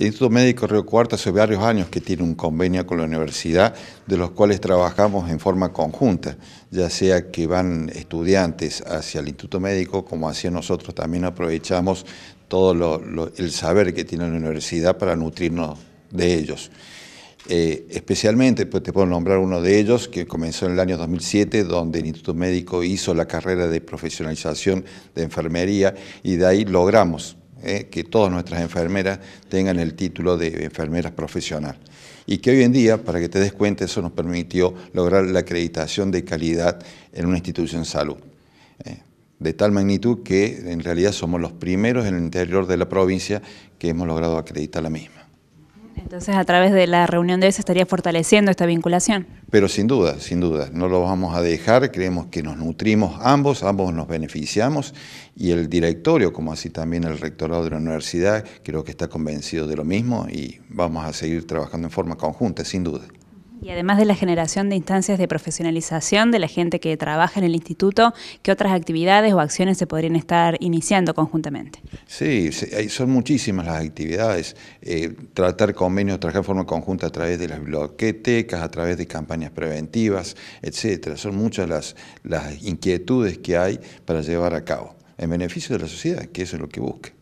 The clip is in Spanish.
El Instituto Médico Río Cuarto hace varios años que tiene un convenio con la universidad, de los cuales trabajamos en forma conjunta, ya sea que van estudiantes hacia el Instituto Médico, como hacia nosotros también aprovechamos todo el saber que tiene la universidad para nutrirnos de ellos. Eh, especialmente, pues te puedo nombrar uno de ellos, que comenzó en el año 2007, donde el Instituto Médico hizo la carrera de profesionalización de enfermería y de ahí logramos eh, que todas nuestras enfermeras tengan el título de enfermeras profesional. Y que hoy en día, para que te des cuenta, eso nos permitió lograr la acreditación de calidad en una institución de salud. Eh, de tal magnitud que en realidad somos los primeros en el interior de la provincia que hemos logrado acreditar la misma. Entonces, a través de la reunión de hoy estaría fortaleciendo esta vinculación. Pero sin duda, sin duda, no lo vamos a dejar, creemos que nos nutrimos ambos, ambos nos beneficiamos y el directorio, como así también el rectorado de la universidad, creo que está convencido de lo mismo y vamos a seguir trabajando en forma conjunta, sin duda. Y además de la generación de instancias de profesionalización de la gente que trabaja en el instituto, ¿qué otras actividades o acciones se podrían estar iniciando conjuntamente? Sí, son muchísimas las actividades. Eh, tratar convenios, trabajar en forma conjunta a través de las bibliotecas, a través de campañas preventivas, etcétera. Son muchas las, las inquietudes que hay para llevar a cabo en beneficio de la sociedad, que eso es lo que busca.